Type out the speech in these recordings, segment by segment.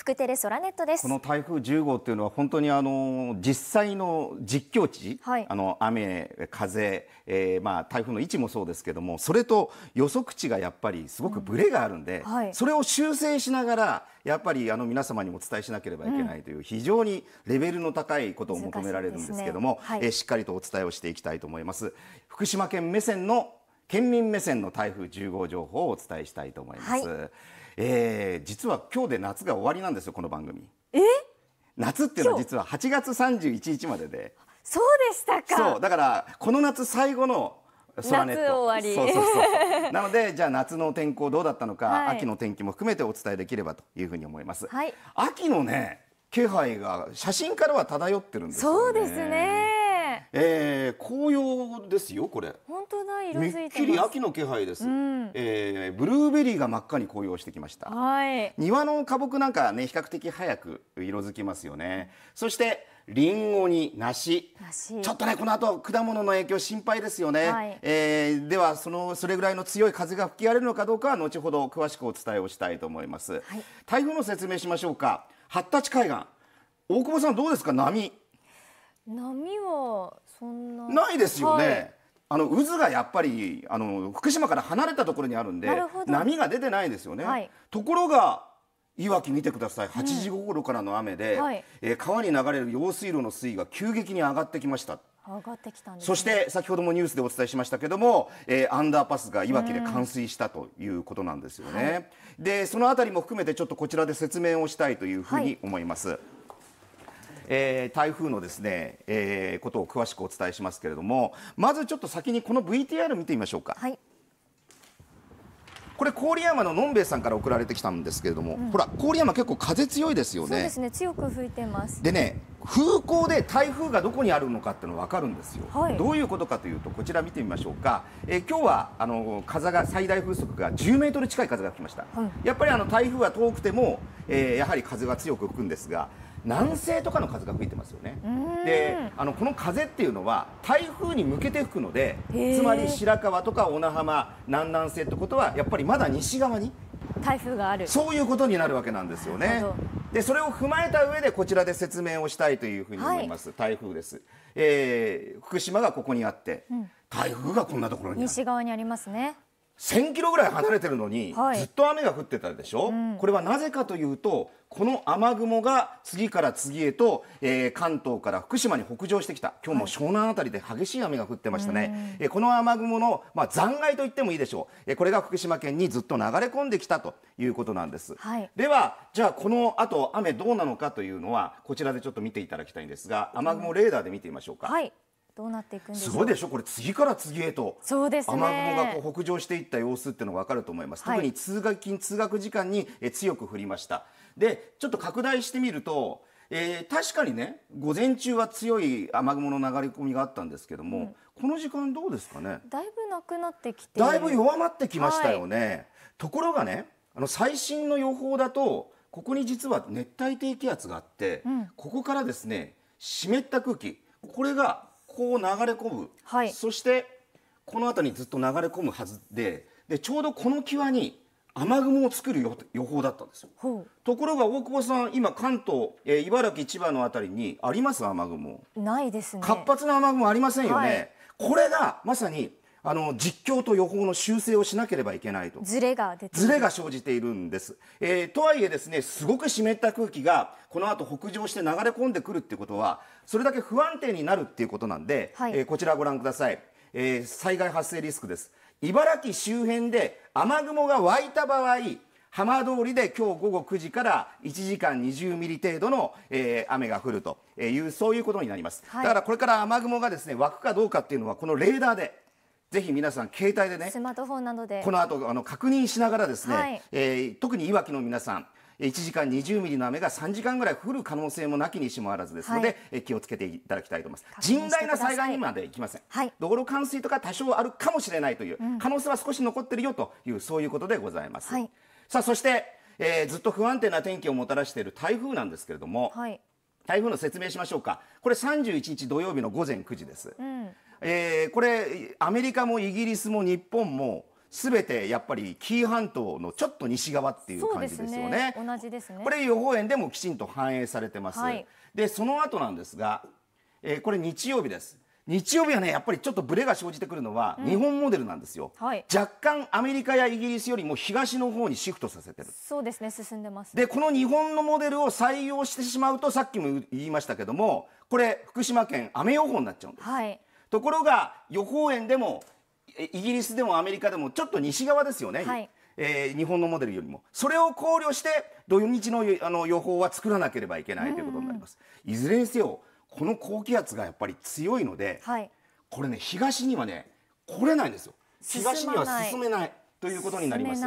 福テレソラネットですこの台風10号というのは本当にあの実際の実況値、はい、あの雨風、えー、まあ台風の位置もそうですけどもそれと予測値がやっぱりすごくブレがあるんで、うんはい、それを修正しながらやっぱりあの皆様にお伝えしなければいけないという、非常にレベルの高いことを求められるんですけども、ねはい、えー、しっかりとお伝えをしていきたいと思います福島県目線の県民目線の台風10号情報をお伝えしたいと思います。はいえー、実は今日で夏が終わりなんですよこの番組。え夏っていうのは実は8月31日まででそうでしたかそうだからこの夏最後の空ネット終わりそうそうそうなのでじゃあ夏の天候どうだったのか、はい、秋の天気も含めてお伝えできればというふうに思います、はい、秋のね気配が写真からは漂ってるんですよ、ね、そうですねえー、紅葉ですよこれ本当だ色づいてり秋の気配です、うん、えー、ブルーベリーが真っ赤に紅葉してきましたはい、庭の花木なんかね比較的早く色づきますよねそしてリンゴに梨ちょっとねこの後果物の影響心配ですよね、はい、えー、ではそのそれぐらいの強い風が吹き荒れるのかどうかは後ほど詳しくお伝えをしたいと思います、はい、台風の説明しましょうか発達海岸大久保さんどうですか波波はそんなないですよね、はい、あの渦がやっぱりあの福島から離れたところにあるんで波が出てないですよね、はい、ところがいわき見てください8時ごろからの雨で、うんはい、えー、川に流れる用水路の水位が急激に上がってきました上がってきたんです、ね、そして先ほどもニュースでお伝えしましたけども、えー、アンダーパスがいわきで冠水したということなんですよね、うんはい、でそのあたりも含めてちょっとこちらで説明をしたいというふうに思います、はいえー、台風のですね、えー、ことを詳しくお伝えしますけれどもまずちょっと先にこの VTR 見てみましょうか。はいこれ郡山ののんべえさんから送られてきたんですけれども、うん、ほら郡山結構風強いですよね。そうですね強く吹いてます。でね風向で台風がどこにあるのかっていうのわかるんですよ、はい、どういうことかというとこちら見てみましょうか、えー、今日はあの風が最大風速が10メートル近い風が吹きました、はい、やっぱりあの台風は遠くても、えー、やはり風が強く吹くんですが南西とかの風が吹いてますよね。であのこの風っていうのは台風に向けて吹くのでつまり白川とか小名浜南南西ってことはやっぱりまだ西側に台風があるそういうことになるわけなんですよね。でそれを踏まえた上でこちらで説明をしたいというふうに思います、はい、台風です、えー、福島がここにあって、うん、台風がこんなところに西側にありますね1000キロぐらい離れてるのに、はい、ずっと雨が降ってたでしょ、うん、これはなぜかというとこの雨雲が次から次へと、えー、関東から福島に北上してきた今日も湘南辺りで激しい雨が降ってましたね、え、はい、この雨雲の、まあ、残骸と言ってもいいでしょう、えこれが福島県にずっと流れ込んできたということなんです、はい、ではじゃあこのあと雨どうなのかというのはこちらでちょっと見ていただきたいんですが雨雲レーダーで見てみましょうか。はいどうなっていくんですごいでしょこれ次から次へとそうです、ね、雨雲がこう北上していった様子っていうのが分かると思います、はい、特に通学金通学時間に強く降りましたでちょっと拡大してみるとえー、確かにね午前中は強い雨雲の流れ込みがあったんですけども、うん、この時間どうですかねだいぶなくなってきてだいぶ弱まってきましたよね、はい、ところがねあの最新の予報だとここに実は熱帯低気圧があって、うん、ここからですね湿った空気これがこう流れ込む、はい、そしてこの辺りにずっと流れ込むはずででちょうどこの際に雨雲を作る予報だったんですよところが大久保さん今関東、えー、茨城千葉の辺りにあります雨雲ないですね活発な雨雲ありませんよね、はい、これがまさにあの実況と予報の修正をしなければいけないとずれが出てずれが生じているんです、えー、とはいえですねすごく湿った空気がこの後北上して流れ込んでくるってことはそれだけ不安定になるっていうことなんで、はい、えー、こちらご覧ください、えー、災害発生リスクです茨城周辺で雨雲が湧いた場合浜通りで今日午後9時から1時間20ミリ程度の、えー、雨が降るというそういうことになります、はい、だからこれから雨雲がですね湧くかどうかっていうのはこのレーダーでぜひ皆さん携帯でねスマートフォンなどでこの後あの確認しながらですね、はい、えー、特にいわきの皆さん1時間20ミリの雨が3時間ぐらい降る可能性もなきにしもあらずですので、はい、気をつけていただきたいと思います甚大な災害にまでいきません、はい、道路冠水とか多少あるかもしれないという、うん、可能性は少し残ってるよというそういうことでございます、はい、さあそして、えー、ずっと不安定な天気をもたらしている台風なんですけれども、はい、台風の説明しましょうかこれ31日土曜日の午前9時です、うんえー、これアメリカもイギリスも日本も全てやっぱり紀伊半島のちょっと西側っていう感じですよね。ね同じですねこれ予報円でもきちんと反映されてます。はい、でその後なんですが、えー、これ日曜日です。日曜日はねやっぱりちょっとブレが生じてくるのは、日本モデルなんですよ、はい、若干アメリカやイギリスよりも東の方にシフトさせてるそうですね進んでますでこの日本のモデルを採用してしまうとさっきも言いましたけどもこれ福島県雨予報になっちゃうんです、はいところが予報円でもイギリスでもアメリカでもちょっと西側ですよね、はい、えー、日本のモデルよりもそれを考慮して土日のあの予報は作らなければいけないということになります。いずれにせよこの高気圧がやっぱり強いので、はい、これね東にはね来れないんですよ東には進めないということになります進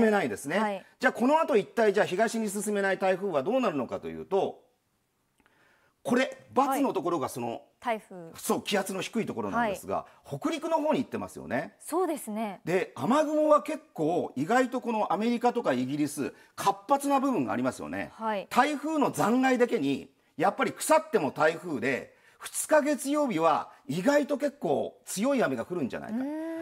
めないんですね、ねはい、じゃあこの後一体じゃあ東に進めない台風はどうなるのかというとこれ×のところがその、台風そう気圧の低いところなんですが、北陸の方に行ってますよね。そうですねで雨雲は結構意外とこのアメリカとかイギリス活発な部分がありますよね。はい、台風の残骸だけにやっぱり腐っても台風で2日月曜日は意外と結構強い雨が降るんじゃないか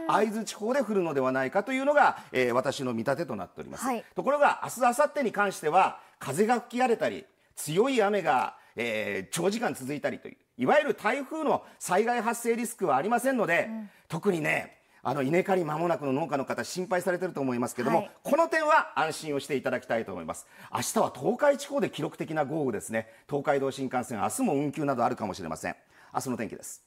会津地方で降るのではないかというのが、えー、私の見立てとなっております、はい、ところが明日明後日に関しては風が吹き荒れたり強い雨がえー、長時間続いたりといういわゆる台風の災害発生リスクはありませんので、うん、特にねあの稲刈り間もなくの農家の方心配されてると思いますけども、はい、この点は安心をしていただきたいと思います明日は東海地方で記録的な豪雨ですね東海道新幹線明日も運休などあるかもしれません明日の天気です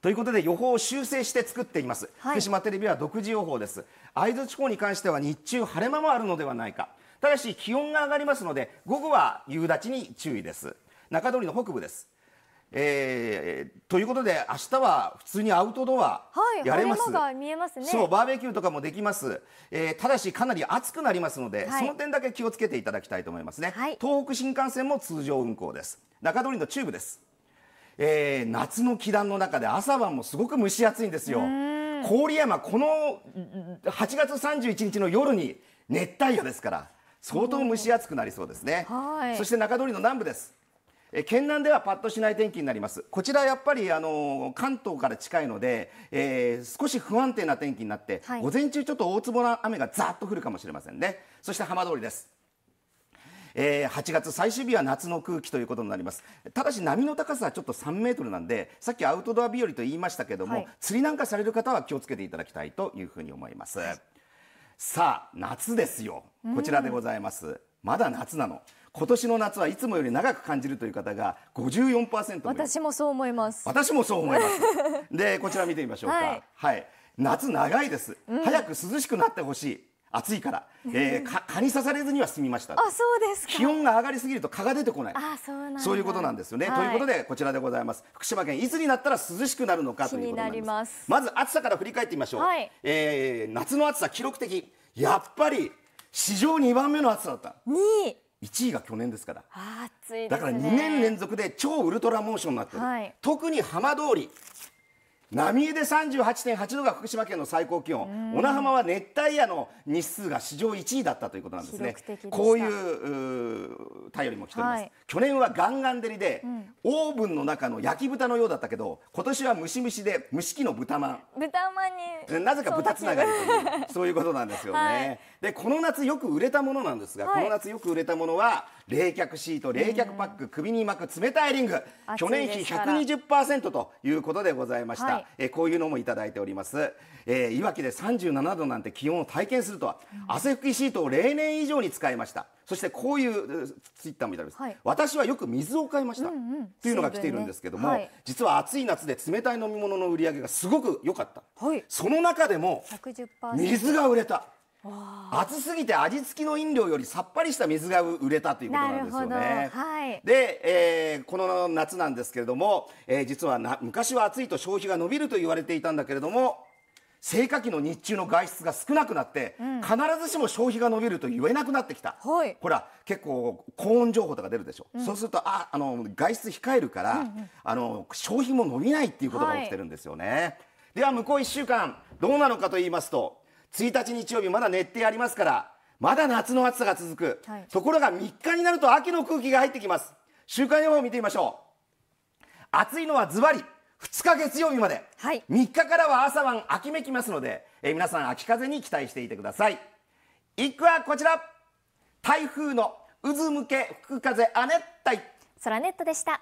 ということで予報を修正して作っています、はい、福島テレビは独自予報です会津地方に関しては日中晴れ間もあるのではないかただし気温が上がりますので午後は夕立に注意です中通りの北部ですえー、ということで明日は普通にアウトドアやれますはいますね、そうバーベキューとかもできます、えー、ただしかなり暑くなりますので、はい、その点だけ気をつけていただきたいと思いますね、はい、東北新幹線も通常運行です中通りの中部です、えー、夏の気団の中で朝晩もすごく蒸し暑いんですよ郡山この8月31日の夜に熱帯夜ですから相当蒸し暑くなりそうですね。そして中通りの南部です。え県南ではパッとしない天気になりますこちらやっぱりあの関東から近いので、えー、少し不安定な天気になって、はい、午前中ちょっと大粒な雨がざっと降るかもしれませんねそして浜通りですえー、8月最終日は夏の空気ということになりますただし波の高さはちょっと3メートルなんでさっきアウトドア日和と言いましたけども、はい、釣りなんかされる方は気をつけていただきたいというふうに思います、はいさあ夏ですよこちらでございます、うん、まだ夏なの今年の夏はいつもより長く感じるという方が54%私もそう思います私もそう思います でこちら見てみましょうか、はい、はい、夏長いです、うん、早く涼しくなってほしい暑いから、えー、か蚊に刺されずには済みましたあそうです気温が上がりすぎると蚊が出てこないあそうそういうことなんですよね、はい、ということでこちらでございます福島県いつになったら涼しくなるのかということなですまず暑さから振り返ってみましょう、はい、えー、夏の暑さ記録的やっぱり史上2番目の暑さだった2位1位が去年ですから暑い、ね、だから2年連続で超ウルトラモーションになってる、はい、特に浜通り浪江で38.8度が福島県の最高気温、小名浜は熱帯夜の日数が史上1位だったということなんですね、こういう便りも来ております、はい、去年はガンガン照りで、うん、オーブンの中の焼き豚のようだったけど、今年はムシムシで、蒸し器の豚まん、豚まんになぜか豚つながりという、そういうことなんですよね、はい、でこの夏、よく売れたものなんですが、はい、この夏、よく売れたものは、冷却シート、冷却パック、首に巻く冷たいリング、去年比120%ということでございました。、えー、こういうのもいただいております、えー、いわきで37度なんて気温を体験するとは、うん、汗拭きシートを例年以上に使いましたそしてこういうツイッターもいただきます、はい、私はよく水を買いました、うんうん、というのが来ているんですけども、ねはい、実は暑い夏で冷たい飲み物の売り上げがすごく良かった、はい、その中でも水が売れた熱すぎて味付きの飲料よりさっぱりした水が売れたということなんですよね。はい、で、えー、この夏なんですけれども、えー、実はな昔は暑いと消費が伸びると言われていたんだけれども成果期の日中の外出が少なくなって、うん、必ずしも消費が伸びると言えなくなってきた、はい、ほら結構高温情報とか出るでしょ、うん、そうするとああの外出控えるから、うんうん、あの消費も伸びないっていうことが起きてるんですよね、はい、では向こう1週間どうなのかと言いますと1日日曜日まだ熱帯ありますからまだ夏の暑さが続く、はい、ところが3日になると秋の空気が入ってきます週間予報を見てみましょう暑いのはズバリ2日月曜日まで、はい、3日からは朝晩秋めきますので、えー、皆さん秋風に期待していてください一句はこちら台風の渦向け吹く風亜熱帯ラネットでした